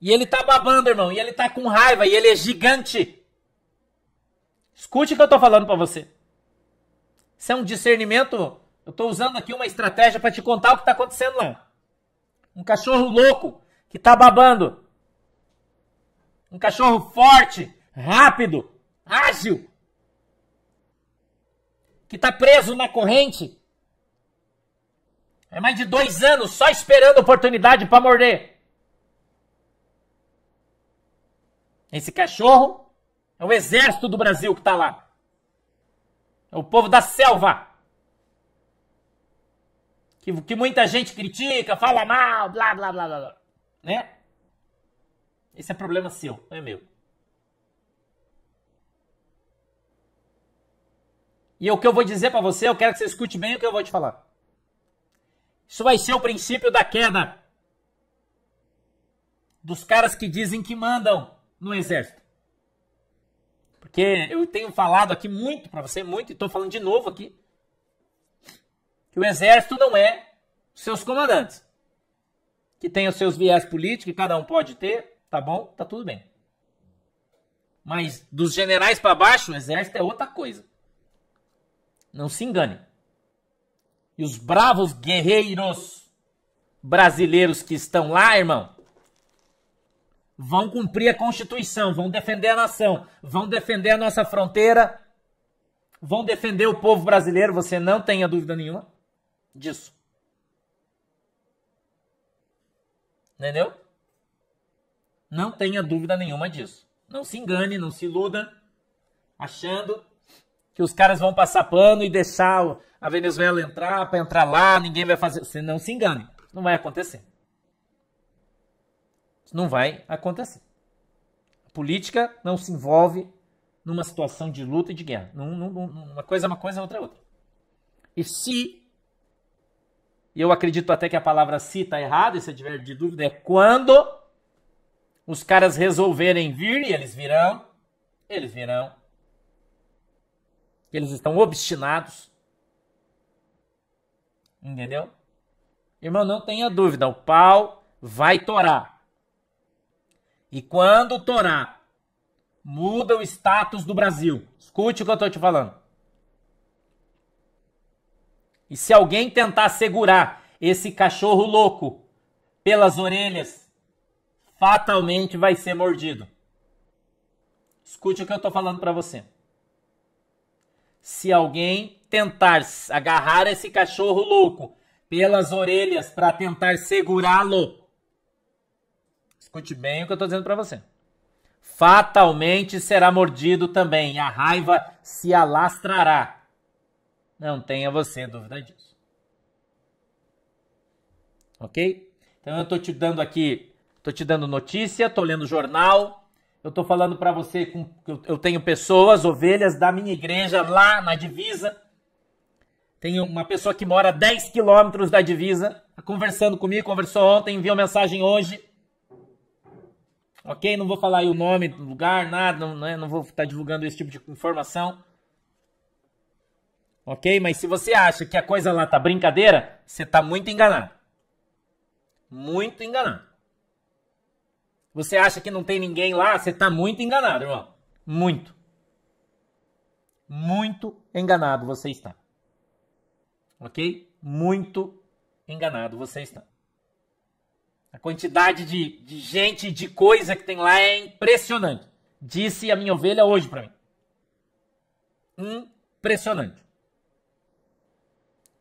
E ele tá babando, irmão. E ele tá com raiva. E ele é gigante. Escute o que eu tô falando para você. Isso é um discernimento. Eu tô usando aqui uma estratégia para te contar o que tá acontecendo lá. Um cachorro louco que tá babando. Um cachorro forte, rápido, ágil. Que tá preso na corrente. É mais de dois anos só esperando oportunidade para morder. Esse cachorro é o exército do Brasil que está lá. É o povo da selva. Que, que muita gente critica, fala mal, blá, blá, blá, blá, blá. Né? Esse é problema seu, não é meu. E é o que eu vou dizer para você, eu quero que você escute bem o que eu vou te falar. Isso vai ser o princípio da queda. Dos caras que dizem que mandam no exército? Porque eu tenho falado aqui muito para você, muito, e estou falando de novo aqui, que o exército não é seus comandantes. Que tem os seus viés políticos, que cada um pode ter, tá bom, tá tudo bem. Mas dos generais para baixo, o exército é outra coisa. Não se engane. E os bravos guerreiros brasileiros que estão lá, irmão, vão cumprir a Constituição, vão defender a nação, vão defender a nossa fronteira, vão defender o povo brasileiro, você não tenha dúvida nenhuma disso. Entendeu? Não tenha dúvida nenhuma disso. Não se engane, não se iluda, achando que os caras vão passar pano e deixar a Venezuela entrar para entrar lá, ninguém vai fazer. Você não se engane, não vai acontecer. Isso não vai acontecer. A política não se envolve numa situação de luta e de guerra. Num, num, uma coisa é uma coisa, outra é outra. E se, e eu acredito até que a palavra se está errada, e se eu tiver de dúvida, é quando os caras resolverem vir, e eles virão, eles virão. Eles estão obstinados. Entendeu? Irmão, não tenha dúvida, o pau vai torar. E quando o Torá muda o status do Brasil, escute o que eu estou te falando. E se alguém tentar segurar esse cachorro louco pelas orelhas, fatalmente vai ser mordido. Escute o que eu estou falando para você. Se alguém tentar agarrar esse cachorro louco pelas orelhas para tentar segurá-lo, Escute bem o que eu estou dizendo para você. Fatalmente será mordido também, e a raiva se alastrará. Não tenha você dúvida disso. Ok? Então eu estou te dando aqui, estou te dando notícia, estou lendo jornal, eu estou falando para você que eu tenho pessoas, ovelhas da minha igreja lá na divisa. Tenho uma pessoa que mora 10 quilômetros da divisa, tá conversando comigo, conversou ontem, enviou mensagem hoje ok? Não vou falar aí o nome, do lugar, nada, não, né? não vou estar tá divulgando esse tipo de informação. Ok? Mas se você acha que a coisa lá tá brincadeira, você tá muito enganado. Muito enganado. Você acha que não tem ninguém lá, você tá muito enganado, irmão. Muito. Muito enganado você está. Ok? Muito enganado você está. A quantidade de, de gente, de coisa que tem lá é impressionante. Disse a minha ovelha hoje para mim. Impressionante.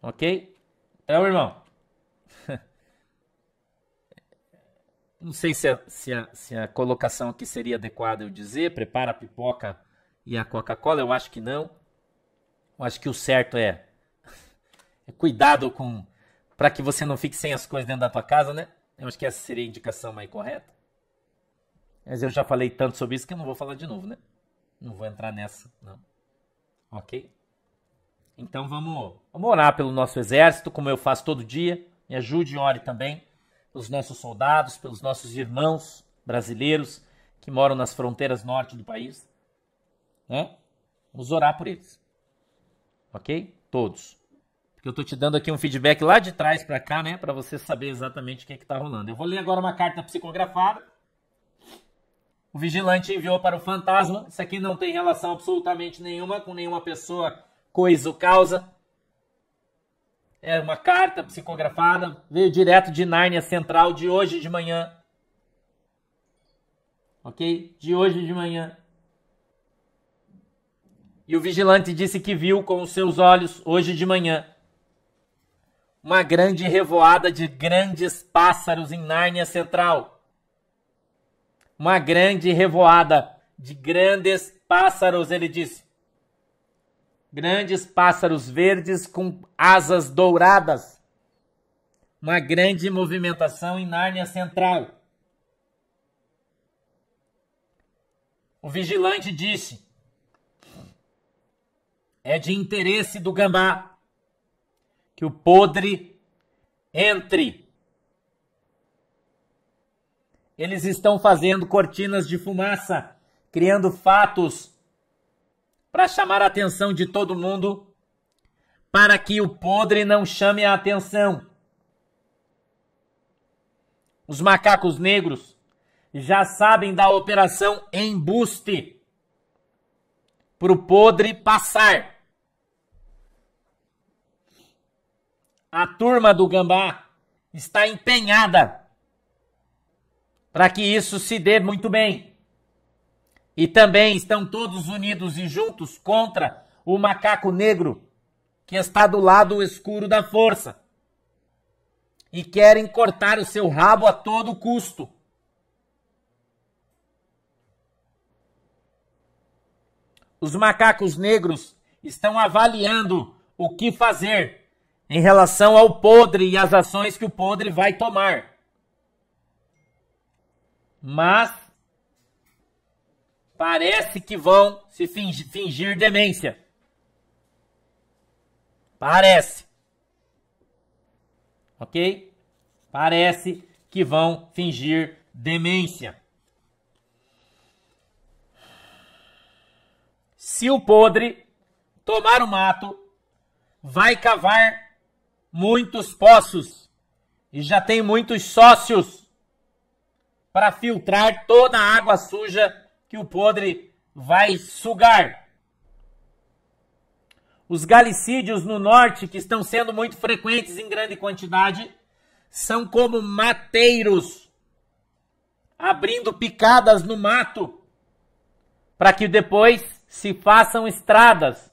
Ok? Então, irmão. Não sei se a, se, a, se a colocação aqui seria adequada eu dizer. Prepara a pipoca e a Coca-Cola. Eu acho que não. Eu acho que o certo é, é cuidado com para que você não fique sem as coisas dentro da tua casa, né? Eu acho que essa seria a indicação mais correta. Mas eu já falei tanto sobre isso que eu não vou falar de novo, né? Não vou entrar nessa, não. Ok? Então vamos, vamos orar pelo nosso exército, como eu faço todo dia. Me ajude e ore também pelos nossos soldados, pelos nossos irmãos brasileiros que moram nas fronteiras norte do país. Né? Vamos orar por eles. Ok? Todos. Porque eu tô te dando aqui um feedback lá de trás para cá, né? Para você saber exatamente o que é que tá rolando. Eu vou ler agora uma carta psicografada. O vigilante enviou para o fantasma. Isso aqui não tem relação absolutamente nenhuma com nenhuma pessoa, coisa ou causa. É uma carta psicografada. Veio direto de Nárnia Central de hoje de manhã. Ok? De hoje de manhã. E o vigilante disse que viu com os seus olhos hoje de manhã uma grande revoada de grandes pássaros em Nárnia Central. Uma grande revoada de grandes pássaros, ele disse. Grandes pássaros verdes com asas douradas. Uma grande movimentação em Nárnia Central. O vigilante disse: É de interesse do gambá que o podre entre. Eles estão fazendo cortinas de fumaça, criando fatos para chamar a atenção de todo mundo, para que o podre não chame a atenção. Os macacos negros já sabem da operação embuste para o podre passar. a turma do Gambá está empenhada para que isso se dê muito bem. E também estão todos unidos e juntos contra o macaco negro que está do lado escuro da força. E querem cortar o seu rabo a todo custo. Os macacos negros estão avaliando o que fazer em relação ao podre e às ações que o podre vai tomar. Mas parece que vão se fingir, fingir demência. Parece. Ok? Parece que vão fingir demência. Se o podre tomar o mato, vai cavar muitos poços e já tem muitos sócios para filtrar toda a água suja que o podre vai sugar. Os galicídios no norte, que estão sendo muito frequentes em grande quantidade, são como mateiros abrindo picadas no mato para que depois se façam estradas.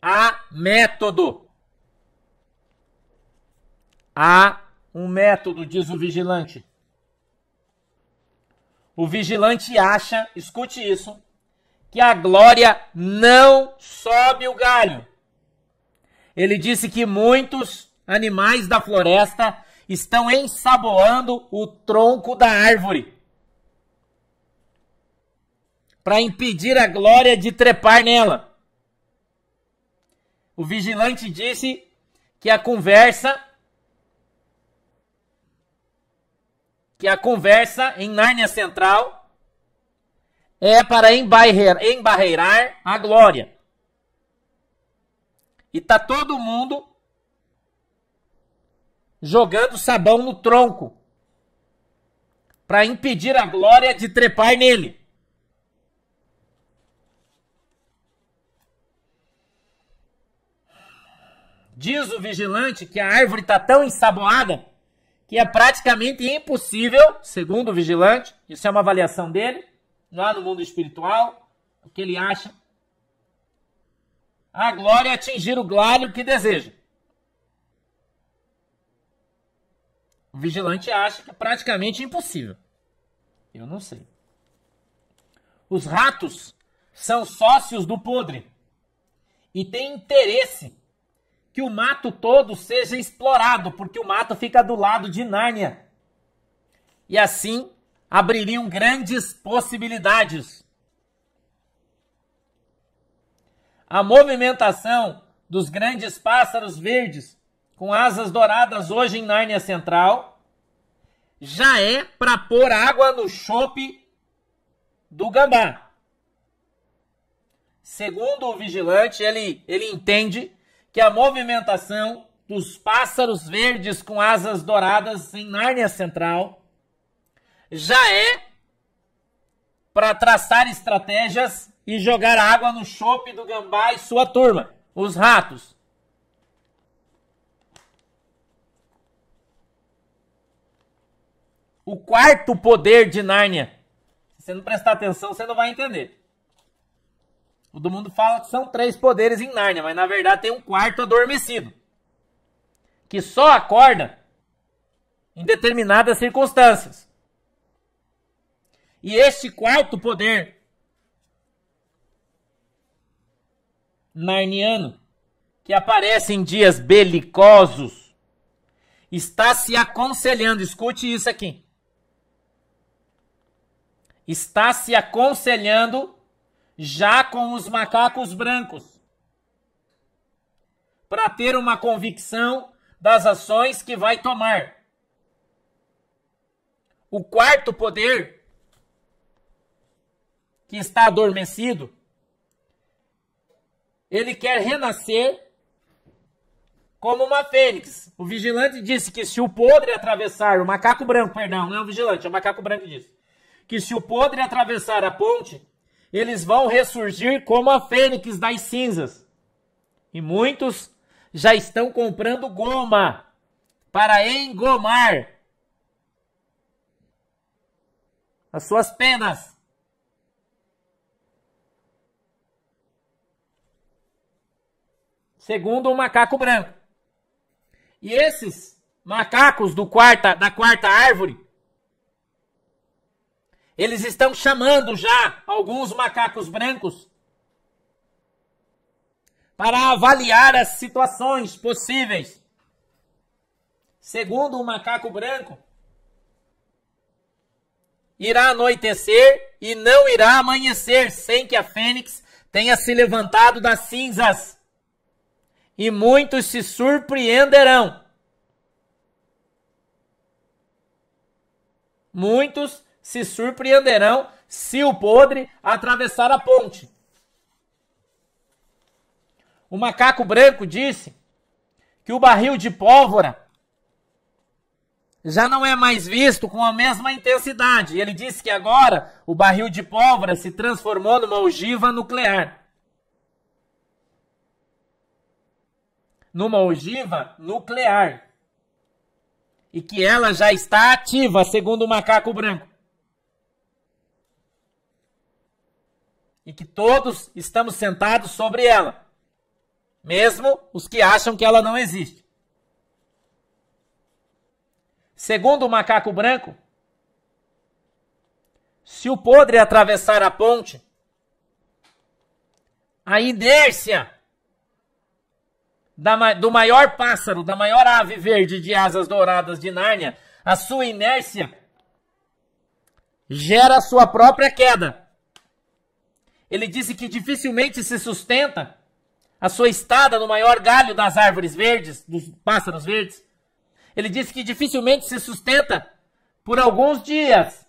Há método Há um método, diz o vigilante. O vigilante acha, escute isso, que a glória não sobe o galho. Ele disse que muitos animais da floresta estão ensaboando o tronco da árvore para impedir a glória de trepar nela. O vigilante disse que a conversa que a conversa em Nárnia Central é para embarreirar, embarreirar a glória. E tá todo mundo jogando sabão no tronco para impedir a glória de trepar nele. Diz o vigilante que a árvore está tão ensaboada que é praticamente impossível, segundo o vigilante, isso é uma avaliação dele, lá no mundo espiritual, o que ele acha. A glória é atingir o glário que deseja. O vigilante acha que é praticamente impossível. Eu não sei. Os ratos são sócios do podre e têm interesse que o mato todo seja explorado, porque o mato fica do lado de Nárnia. E assim abririam grandes possibilidades. A movimentação dos grandes pássaros verdes com asas douradas hoje em Nárnia Central já é para pôr água no chope do gambá. Segundo o vigilante, ele, ele entende que a movimentação dos pássaros verdes com asas douradas em Nárnia Central já é para traçar estratégias e jogar água no chope do gambá e sua turma, os ratos. O quarto poder de Nárnia. Se você não prestar atenção, você não vai entender. Todo mundo fala que são três poderes em Nárnia, mas na verdade tem um quarto adormecido. Que só acorda em determinadas circunstâncias. E este quarto poder narniano, que aparece em dias belicosos, está se aconselhando, escute isso aqui. Está se aconselhando já com os macacos brancos, para ter uma convicção das ações que vai tomar. O quarto poder que está adormecido, ele quer renascer como uma fênix. O vigilante disse que se o podre atravessar, o macaco branco, perdão, não é o vigilante, é o macaco branco disse, que se o podre atravessar a ponte, eles vão ressurgir como a fênix das cinzas. E muitos já estão comprando goma para engomar as suas penas. Segundo o macaco branco. E esses macacos do quarta, da quarta árvore eles estão chamando já alguns macacos brancos para avaliar as situações possíveis. Segundo o macaco branco, irá anoitecer e não irá amanhecer sem que a fênix tenha se levantado das cinzas. E muitos se surpreenderão. Muitos se surpreenderão se o podre atravessar a ponte. O macaco branco disse que o barril de pólvora já não é mais visto com a mesma intensidade. Ele disse que agora o barril de pólvora se transformou numa ogiva nuclear. Numa ogiva nuclear. E que ela já está ativa, segundo o macaco branco. e que todos estamos sentados sobre ela, mesmo os que acham que ela não existe. Segundo o macaco branco, se o podre atravessar a ponte, a inércia da, do maior pássaro, da maior ave verde de asas douradas de Nárnia, a sua inércia gera a sua própria queda. Ele disse que dificilmente se sustenta a sua estada no maior galho das árvores verdes, dos pássaros verdes. Ele disse que dificilmente se sustenta por alguns dias.